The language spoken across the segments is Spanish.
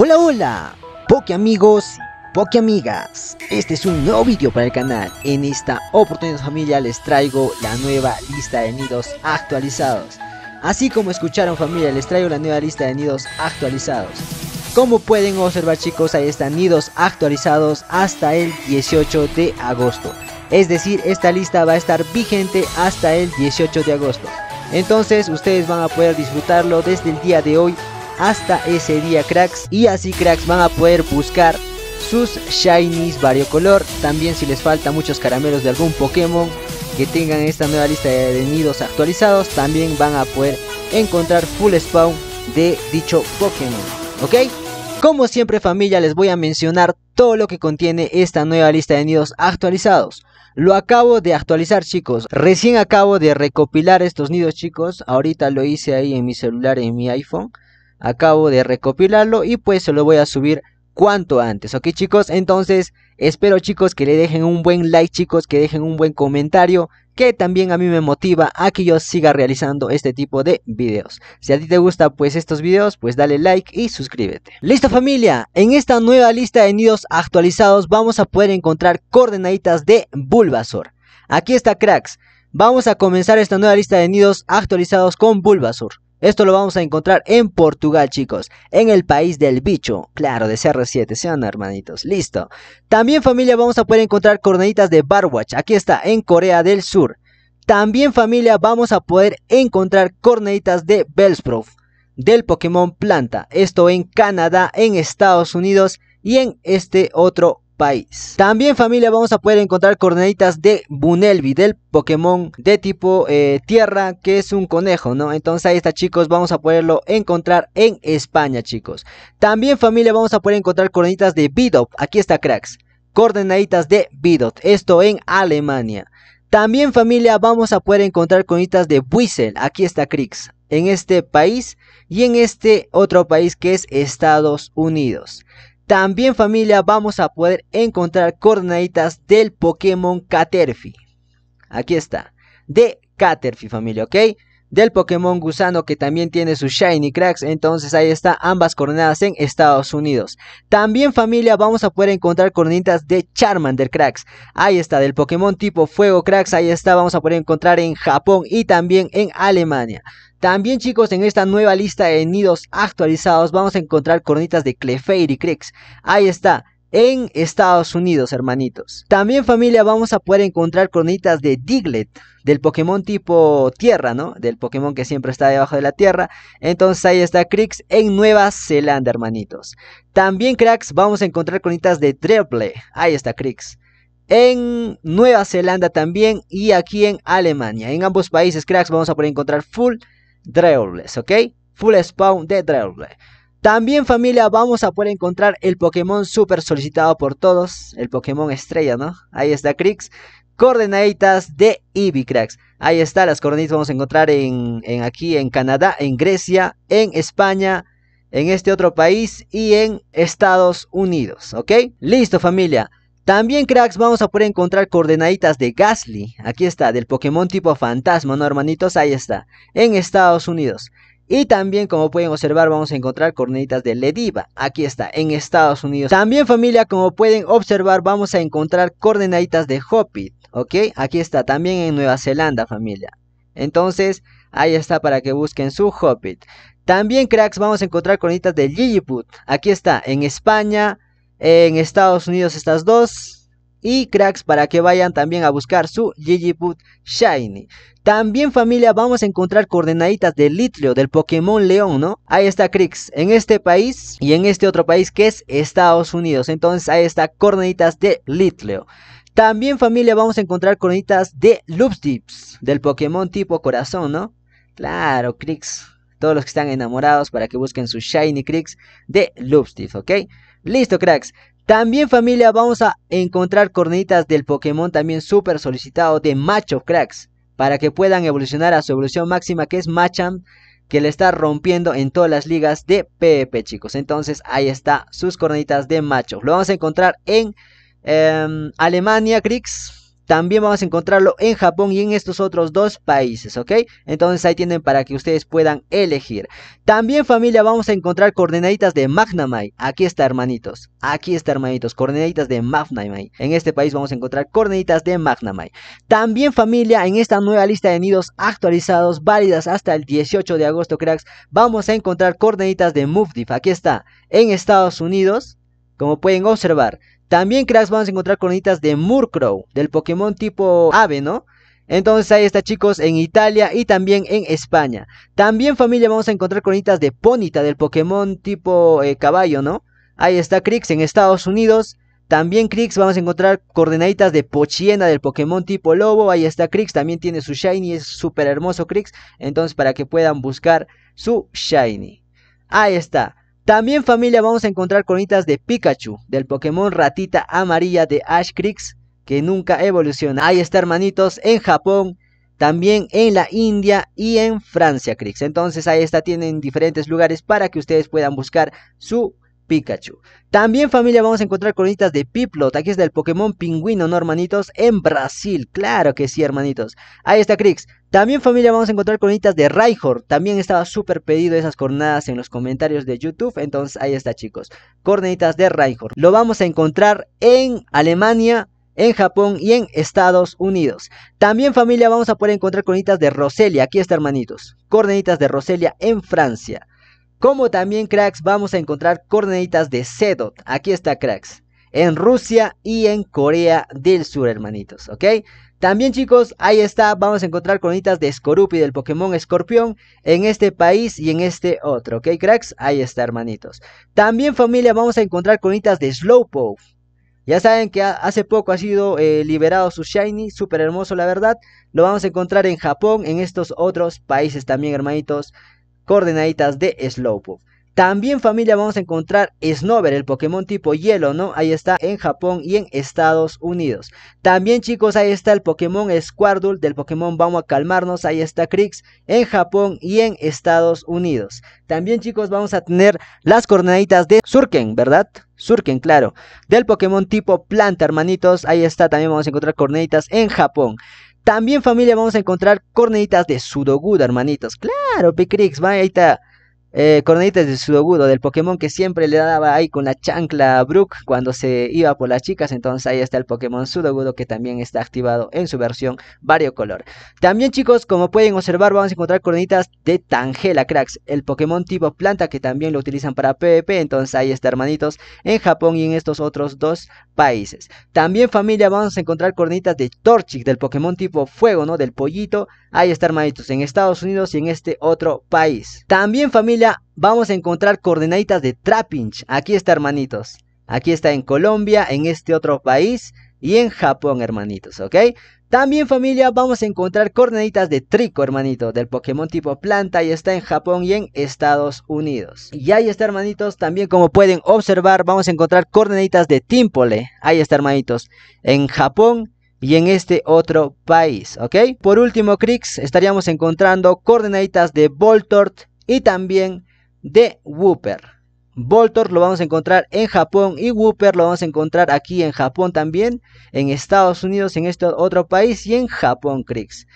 Hola, hola, Poke amigos Poke amigas. Este es un nuevo vídeo para el canal. En esta oportunidad familia les traigo la nueva lista de nidos actualizados. Así como escucharon familia, les traigo la nueva lista de nidos actualizados. Como pueden observar chicos, ahí están nidos actualizados hasta el 18 de agosto. Es decir, esta lista va a estar vigente hasta el 18 de agosto. Entonces ustedes van a poder disfrutarlo desde el día de hoy hasta ese día cracks y así cracks van a poder buscar sus shinies variocolor, también si les falta muchos caramelos de algún Pokémon que tengan esta nueva lista de nidos actualizados, también van a poder encontrar full spawn de dicho Pokémon, ¿ok? Como siempre familia les voy a mencionar todo lo que contiene esta nueva lista de nidos actualizados. Lo acabo de actualizar chicos, recién acabo de recopilar estos nidos chicos, ahorita lo hice ahí en mi celular, en mi iPhone acabo de recopilarlo y pues se lo voy a subir cuanto antes, ¿ok chicos? Entonces espero chicos que le dejen un buen like chicos, que dejen un buen comentario, que también a mí me motiva a que yo siga realizando este tipo de videos. Si a ti te gusta pues estos videos, pues dale like y suscríbete. Listo familia, en esta nueva lista de nidos actualizados vamos a poder encontrar coordenaditas de Bulbasaur. Aquí está cracks, vamos a comenzar esta nueva lista de nidos actualizados con Bulbasaur. Esto lo vamos a encontrar en Portugal, chicos, en el país del bicho, claro, de CR7, sean hermanitos, listo. También familia vamos a poder encontrar cornetas de Barwatch, aquí está, en Corea del Sur. También familia vamos a poder encontrar cornetas de Bellsproof. del Pokémon Planta, esto en Canadá, en Estados Unidos y en este otro país. También familia vamos a poder encontrar coordenaditas de Bunelvi, del Pokémon de tipo eh, tierra, que es un conejo, ¿no? Entonces ahí está chicos, vamos a poderlo encontrar en España chicos. También familia vamos a poder encontrar coordenaditas de Bidop, aquí está cracks. Coordenaditas de Bidot, esto en Alemania. También familia vamos a poder encontrar coordenaditas de Buizel, aquí está Crix, en este país y en este otro país que es Estados Unidos. También familia vamos a poder encontrar coordenaditas del Pokémon Caterpie. Aquí está. De Caterpie familia, ¿ok? Del Pokémon Gusano que también tiene su Shiny Cracks. Entonces ahí está ambas coordenadas en Estados Unidos. También familia vamos a poder encontrar coordenadas de Charmander Cracks. Ahí está, del Pokémon tipo Fuego Cracks. Ahí está, vamos a poder encontrar en Japón y también en Alemania. También chicos, en esta nueva lista de nidos actualizados vamos a encontrar coronitas de Clefairy Crix, Ahí está, en Estados Unidos, hermanitos. También familia vamos a poder encontrar coronitas de Diglett, del Pokémon tipo tierra, ¿no? Del Pokémon que siempre está debajo de la tierra. Entonces ahí está Crix en Nueva Zelanda, hermanitos. También cracks, vamos a encontrar coronitas de Treble. Ahí está Crix. En Nueva Zelanda también y aquí en Alemania. En ambos países, cracks, vamos a poder encontrar full Dreules, ¿ok? Full spawn de Dreules. También familia vamos a poder encontrar el Pokémon super solicitado por todos, el Pokémon estrella, ¿no? Ahí está Crix, coordenaditas de Ibicrax. Ahí está, las coordenadas vamos a encontrar en, aquí en Canadá, en Grecia, en España, en este otro país y en Estados Unidos, ¿ok? Listo familia, también, cracks, vamos a poder encontrar coordenaditas de Gasly. Aquí está, del Pokémon tipo fantasma, ¿no, hermanitos? Ahí está, en Estados Unidos. Y también, como pueden observar, vamos a encontrar coordenaditas de Lediva. Aquí está, en Estados Unidos. También, familia, como pueden observar, vamos a encontrar coordenaditas de Hobbit. ¿Ok? Aquí está, también en Nueva Zelanda, familia. Entonces, ahí está para que busquen su Hobbit. También, cracks, vamos a encontrar coordenaditas de Lilliput. Aquí está, en España, en Estados Unidos estas dos. Y cracks para que vayan también a buscar su Boot Shiny. También familia vamos a encontrar coordenaditas de Litleo, del Pokémon León, ¿no? Ahí está Crix, en este país y en este otro país que es Estados Unidos. Entonces ahí está coordenaditas de Litleo. También familia vamos a encontrar coordenaditas de Loopsdips, del Pokémon tipo corazón, ¿no? Claro, Crix. Todos los que están enamorados para que busquen su Shiny Crix de Loopsdips, ¿ok? Listo, cracks. También familia, vamos a encontrar cornitas del Pokémon también súper solicitado de Macho, cracks. Para que puedan evolucionar a su evolución máxima que es Macham. que le está rompiendo en todas las ligas de PvP, chicos. Entonces, ahí está sus cornitas de macho. Lo vamos a encontrar en em, Alemania, Crix. También vamos a encontrarlo en Japón y en estos otros dos países, ¿ok? Entonces ahí tienen para que ustedes puedan elegir. También familia vamos a encontrar coordenaditas de Magnamai. Aquí está hermanitos, aquí está hermanitos, coordenaditas de Magnamai. En este país vamos a encontrar coordenaditas de Magnamai. También familia en esta nueva lista de nidos actualizados válidas hasta el 18 de agosto, cracks, vamos a encontrar coordenaditas de Mufdif. Aquí está, en Estados Unidos, como pueden observar, también, cracks, vamos a encontrar coronitas de Murkrow, del Pokémon tipo ave, ¿no? Entonces ahí está chicos en Italia y también en España. También familia vamos a encontrar coronitas de Ponita del Pokémon tipo eh, caballo, ¿no? Ahí está Crix en Estados Unidos. También Crix vamos a encontrar coordenaditas de Pochiena del Pokémon tipo lobo. Ahí está Crix, también tiene su Shiny, es súper hermoso Crix. Entonces para que puedan buscar su Shiny. Ahí está. También familia vamos a encontrar coronitas de Pikachu, del Pokémon ratita amarilla de Ash que nunca evoluciona. Ahí está hermanitos, en Japón, también en la India y en Francia Crix. Entonces ahí está, tienen diferentes lugares para que ustedes puedan buscar su Pikachu. También familia vamos a encontrar coronitas de Piplot, aquí está el Pokémon pingüino, ¿no hermanitos? En Brasil, claro que sí hermanitos. Ahí está Crix. También familia vamos a encontrar coronitas de Raihor, también estaba súper pedido esas coronadas en los comentarios de YouTube, entonces ahí está chicos. Coronitas de Raihor. Lo vamos a encontrar en Alemania, en Japón y en Estados Unidos. También familia vamos a poder encontrar coronitas de Roselia, aquí está hermanitos, coronitas de Roselia en Francia. Como también, cracks, vamos a encontrar coronitas de Zedot. Aquí está, cracks. En Rusia y en Corea del Sur, hermanitos, ¿ok? También, chicos, ahí está, vamos a encontrar coronitas de Scorupi del Pokémon Escorpión en este país y en este otro, ¿ok, cracks? Ahí está, hermanitos. También, familia, vamos a encontrar coronitas de Slowpoke. Ya saben que hace poco ha sido eh, liberado su Shiny, súper hermoso la verdad. Lo vamos a encontrar en Japón, en estos otros países también, hermanitos coordenaditas de Slowpoke. También familia vamos a encontrar Snover, el Pokémon tipo hielo, ¿no? Ahí está en Japón y en Estados Unidos. También chicos, ahí está el Pokémon Squirtle del Pokémon Vamos a Calmarnos, ahí está Krix en Japón y en Estados Unidos. También chicos, vamos a tener las coordenaditas de Surken, ¿verdad? Surken, claro. Del Pokémon tipo planta, hermanitos, ahí está, también vamos a encontrar coordenaditas en Japón. También familia vamos a encontrar corneitas de Sudoguda, hermanitos. Claro, Picrix, ¡Vaya, ahí está. Eh, de Sudogudo, del Pokémon que siempre le daba ahí con la chancla a Brook cuando se iba por las chicas. Entonces ahí está el Pokémon Sudogudo que también está activado en su versión color También chicos, como pueden observar, vamos a encontrar coronitas de Tangela, cracks. El Pokémon tipo planta que también lo utilizan para PvP. Entonces ahí está, hermanitos, en Japón y en estos otros dos países. También familia, vamos a encontrar cornitas de Torchic, del Pokémon tipo fuego, ¿no? Del pollito. Ahí está, hermanitos, en Estados Unidos y en este otro país. También familia vamos a encontrar coordenaditas de Trapinch. Aquí está, hermanitos. Aquí está en Colombia, en este otro país y en Japón, hermanitos, ¿ok? También familia vamos a encontrar coordenaditas de Trico, hermanito, del Pokémon tipo planta y está en Japón y en Estados Unidos. Y ahí está, hermanitos, también como pueden observar vamos a encontrar coordenaditas de Timpole. Ahí está, hermanitos, en Japón y en este otro país, ¿ok? Por último, Crix, estaríamos encontrando coordenaditas de Voltort y también de Wooper. Voltor lo vamos a encontrar en Japón y Wooper lo vamos a encontrar aquí en Japón también, en Estados Unidos, en este otro país y en Japón, Crix.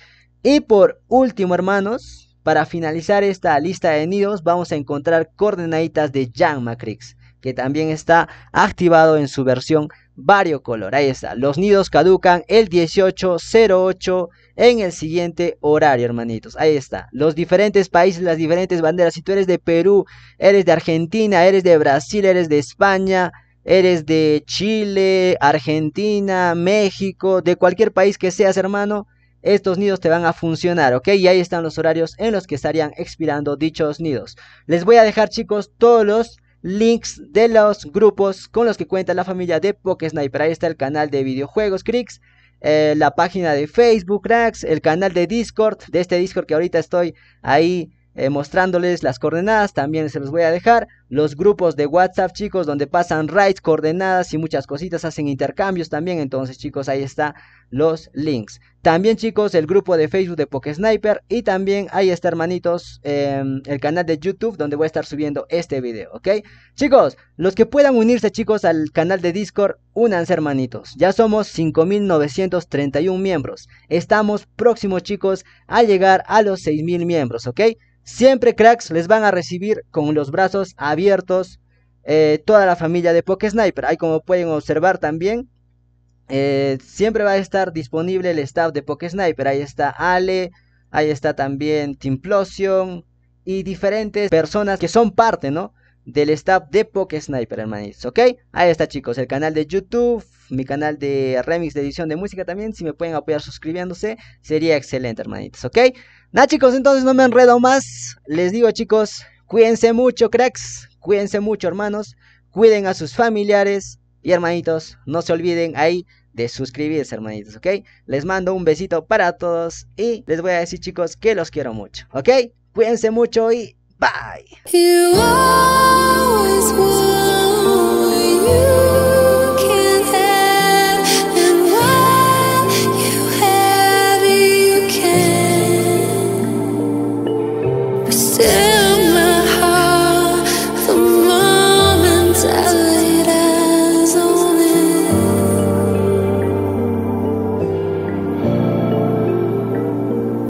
Y por último, hermanos, para finalizar esta lista de nidos, vamos a encontrar coordenaditas de Janma Crix, que también está activado en su versión variocolor. Ahí está, los nidos caducan el 1808 en el siguiente horario, hermanitos. Ahí está. Los diferentes países, las diferentes banderas. Si tú eres de Perú, eres de Argentina, eres de Brasil, eres de España, eres de Chile, Argentina, México, de cualquier país que seas, hermano, estos nidos te van a funcionar, ¿ok? Y ahí están los horarios en los que estarían expirando dichos nidos. Les voy a dejar, chicos, todos los links de los grupos con los que cuenta la familia de Poké Sniper. Ahí está el canal de videojuegos, crics eh, la página de Facebook, cracks, el canal de Discord, de este Discord que ahorita estoy ahí eh, mostrándoles las coordenadas, también se los voy a dejar. Los grupos de WhatsApp, chicos, donde pasan rides coordenadas y muchas cositas, hacen intercambios también. Entonces, chicos, ahí está los links. También, chicos, el grupo de Facebook de PokeSniper Y también ahí está, hermanitos, em, el canal de YouTube donde voy a estar subiendo este video, ¿ok? Chicos, los que puedan unirse, chicos, al canal de Discord, únanse, hermanitos. Ya somos 5.931 miembros. Estamos próximos, chicos, a llegar a los 6.000 miembros, ¿ok? Siempre, cracks, les van a recibir con los brazos abiertos eh, toda la familia de Poké Sniper. Ahí como pueden observar también, eh, siempre va a estar disponible el staff de Poké Sniper. Ahí está Ale, ahí está también Timplosion y diferentes personas que son parte, ¿no? Del staff de Poké Sniper, hermanitos, ¿ok? Ahí está, chicos, el canal de YouTube, mi canal de remix de edición de música también. Si me pueden apoyar suscribiéndose, sería excelente, hermanitos, ¿ok? Nada chicos, entonces no me enredo más. Les digo chicos, cuídense mucho cracks, cuídense mucho hermanos, cuiden a sus familiares y hermanitos, no se olviden ahí de suscribirse hermanitos, ¿ok? Les mando un besito para todos y les voy a decir chicos que los quiero mucho, ¿ok? Cuídense mucho y bye.